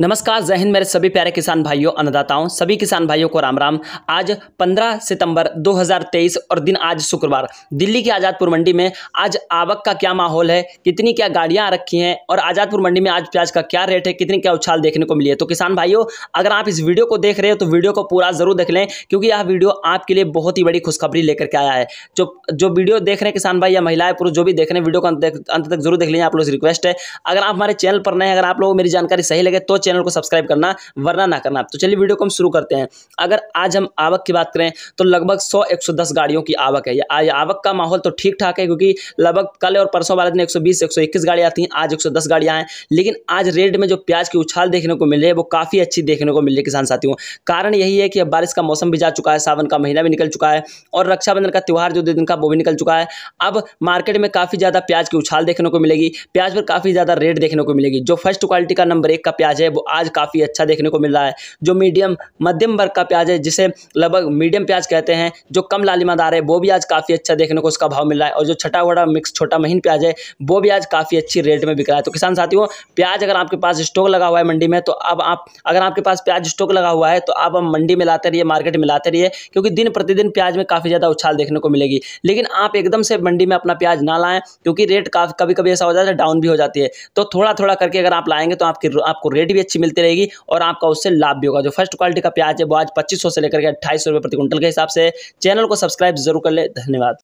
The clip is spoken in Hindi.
नमस्कार जय हिंद मेरे सभी प्यारे किसान भाइयों अन्नदाताओं सभी किसान भाइयों को राम राम आज 15 सितंबर 2023 और दिन आज शुक्रवार दिल्ली की आज़ादपुर मंडी में आज आवक का क्या माहौल है कितनी क्या गाड़ियां आ रखी हैं और आज़ादपुर मंडी में आज प्याज का क्या रेट है कितनी क्या उछाल देखने को मिली है तो किसान भाइयों अगर आप इस वीडियो को देख रहे हो तो वीडियो को पूरा ज़रूर देख लें क्योंकि यह वीडियो आपके लिए बहुत ही बड़ी खुशखबरी लेकर के आया है जो जो वीडियो देख रहे हैं किसान भाई या महिलाएं पुरुष जो भी देख रहे हैं वीडियो को अंत तक जरूर देख लें आप लोग रिक्वेस्ट है अगर आप हमारे चैनल पर नए अगर आप लोगों को मेरी जानकारी सही लगे तो चैनल को सब्सक्राइब करना वरना ना करना तो चलिए वीडियो को हम शुरू करते हैं अगर आज हम आवक की बात करें तो लगभग सौ एक सौ दस गाड़ियों की आवक है आज आवक का माहौल तो ठीक ठाक है क्योंकि लगभग कल और परसों वाले दिन एक सौ बीस एक सौ इक्कीस गाड़ियाँ आती हैं आज एक सौ दस गाड़ियाँ हैं लेकिन आज रेट में जो प्याज की उछाल देखने को मिल रही है वो काफ़ी अच्छी देखने को मिल रही है किसान साथियों कारण यही है कि अब बारिश का मौसम भी जा चुका है सावन का महीना भी निकल चुका है और रक्षाबंधन का त्यौहार जो दो दिन का वो भी निकल चुका है अब मार्केट में काफ़ी ज़्यादा प्याज की उछाल देखने को मिलेगी प्याज पर काफ़ी ज़्यादा रेट देखने को मिलेगी जो फर्स्ट क्वालिटी का नंबर एक का प्याज है वो आज काफ़ी अच्छा देखने को मिल रहा है जो मीडियम मध्यम वर्ग का प्याज है जिसे लगभग मीडियम प्याज कहते हैं जो कम लालिमादार है वो भी आज काफ़ी अच्छा देखने को उसका भाव मिल रहा है और जो छठा वड़ा मिक्स छोटा महीन प्याज है वो भी आज काफ़ी अच्छी रेट में बिक रहा है तो किसान साथियों प्याज अगर आपके पास स्टॉक लगा हुआ है मंडी में तो अब आप अगर आपके पास प्याज स्टॉक लगा हुआ है तो आप मंडी में लाते रहिए मार्केट में लाते रहिए क्योंकि दिन प्रतिदिन प्याज में काफ़ी ज़्यादा उछाल देखने को मिलेगी लेकिन आप एकदम से मंडी में अपना प्याज ना लाएँ क्योंकि रेट कभी कभी ऐसा हो जाता है डाउन भी हो जाती है तो थोड़ा थोड़ा करके अगर आप लाएंगे तो आपकी आपको रेट भी अच्छी मिलती रहेगी और आपका उससे लाभ भी होगा जो फर्स्ट क्वालिटी का प्याज है वो आज पच्चीस से लेकर के अट्ठाईस प्रति क्विंटल के हिसाब से चैनल को सब्सक्राइब जरूर कर ले धन्यवाद